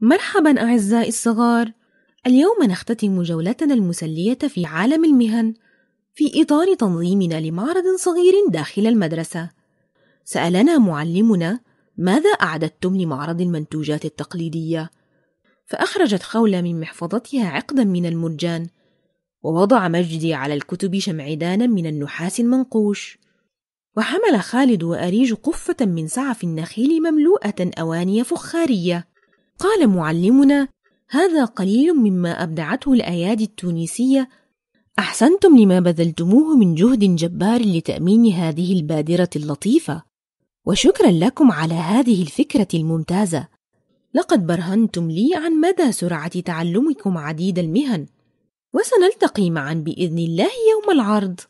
مرحبا أعزائي الصغار اليوم نختتم جولتنا المسلية في عالم المهن في إطار تنظيمنا لمعرض صغير داخل المدرسة سألنا معلمنا ماذا أعددتم لمعرض المنتوجات التقليدية؟ فأخرجت خولة من محفظتها عقدا من المرجان ووضع مجدي على الكتب شمعدانا من النحاس المنقوش وحمل خالد وأريج قفة من سعف النخيل مملوءة أواني فخارية قال معلمنا هذا قليل مما أبدعته الأيادي التونسية أحسنتم لما بذلتموه من جهد جبار لتأمين هذه البادرة اللطيفة وشكرا لكم على هذه الفكرة الممتازة لقد برهنتم لي عن مدى سرعة تعلمكم عديد المهن وسنلتقي معا بإذن الله يوم العرض